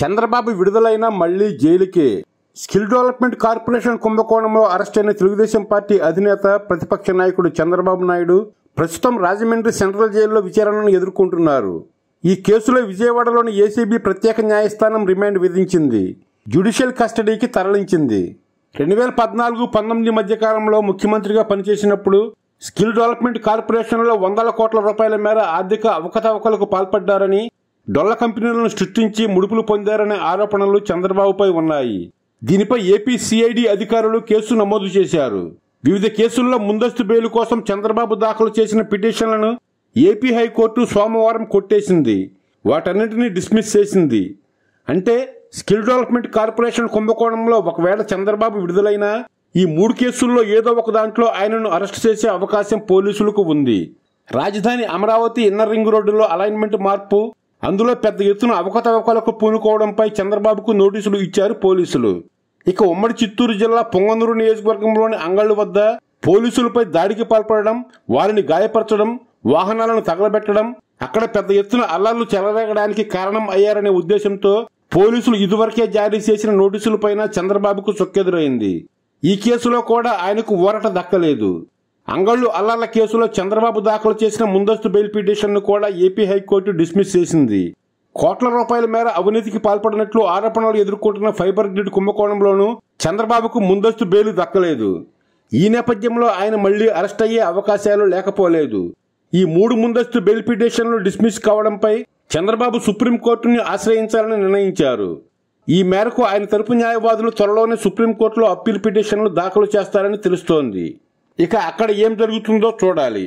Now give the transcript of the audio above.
చంద్రబాబు విడుదలైన మళ్లీ జైలుకే స్కిల్ డెవలప్మెంట్ కార్పొరేషన్ కుంభకోణంలో అరెస్ట్ అయిన తెలుగుదేశం పార్టీ అధినేత ప్రతిపక్ష నాయకుడు చంద్రబాబు నాయుడు ప్రస్తుతం రాజమండ్రి సెంట్రల్ జైల్లో విచారణను ఎదుర్కొంటున్నారు ఈ కేసులో విజయవాడలోని ఏసీబీ ప్రత్యేక న్యాయస్థానం రిమాండ్ విధించింది జ్యుడిషియల్ కస్టడీకి తరలించింది రెండు వేల పద్నాలుగు పంతొమ్మిది మధ్యకాలంలో ముఖ్యమంత్రిగా పనిచేసినప్పుడు స్కిల్ డెవలప్మెంట్ కార్పొరేషన్లో వందల కోట్ల రూపాయల మేర ఆర్థిక అవకతవకలకు పాల్పడ్డారని డొల్ల కంపెనీలను సృష్టించి ముడుపులు పొందారనే ఆరోపణలు చంద్రబాబుపై ఉన్నాయి దీనిపై ఏపీ సిఐడి అధికారులు కేసు నమోదు చేశారు వివిధ కేసుల్లో ముందస్తు బెయిల్ కోసం చంద్రబాబు దాఖలు చేసిన పిటిషన్లను ఏపీ హైకోర్టు సోమవారం కొట్టేసింది వాటన్నిటిని డిస్మిస్ చేసింది అంటే స్కిల్ డెవలప్మెంట్ కార్పొరేషన్ కుంభకోణంలో ఒకవేళ చంద్రబాబు విడుదలైనా ఈ మూడు కేసుల్లో ఏదో ఒక దాంట్లో ఆయనను అరెస్ట్ చేసే అవకాశం పోలీసులకు ఉంది రాజధాని అమరావతి ఇన్నర్ రింగ్ రోడ్డులో అలైన్మెంట్ మార్పు అందులో పెద్ద ఎత్తున అవకతవకలకు పూనుకోవడంపై చంద్రబాబుకు నోటీసులు ఇచ్చారు పోలీసులు ఇక ఉమ్మడి చిత్తూరు జిల్లా పొంగనూరు నియోజకవర్గంలోని అంగళ్ళు వద్ద పోలీసులపై దాడికి పాల్పడడం వారిని గాయపరచడం వాహనాలను తగలబెట్టడం అక్కడ పెద్ద ఎత్తున అల్లర్లు చెలరేగడానికి కారణం అయ్యారనే ఉద్దేశంతో పోలీసులు ఇదివరకే జారీ చేసిన నోటీసులపైన చంద్రబాబుకు చొక్కెదురైంది ఈ కేసులో కూడా ఆయనకు ఊరట దక్కలేదు అంగళ్ళు అల్లర్ల కేసులో చంద్రబాబు దాఖలు చేసిన ముందస్తు బెయిల్ పిటిషన్ను కూడా ఏపీ హైకోర్టు డిస్మిస్ చేసింది కోట్ల రూపాయల మేర అవినీతికి పాల్పడినట్లు ఆరోపణలు ఎదుర్కొంటున్న ఫైబర్ గ్రిడ్ కుంభకోణంలోనూ చంద్రబాబుకు ముందస్తు బెయిల్ దక్కలేదు ఈ నేపథ్యంలో ఆయన మళ్లీ అరెస్ట్ అయ్యే అవకాశాలు లేకపోలేదు ఈ మూడు ముందస్తు బెయిల్ పిటిషన్లు డిస్మిస్ కావడంపై చంద్రబాబు సుప్రీంకోర్టుని ఆశ్రయించాలని నిర్ణయించారు ఈ మేరకు ఆయన తరపు న్యాయవాదులు త్వరలోనే సుప్రీంకోర్టులో అప్పీల్ పిటిషన్లు దాఖలు చేస్తారని తెలుస్తోంది ఇక అక్కడ ఏం జరుగుతుందో చూడాలి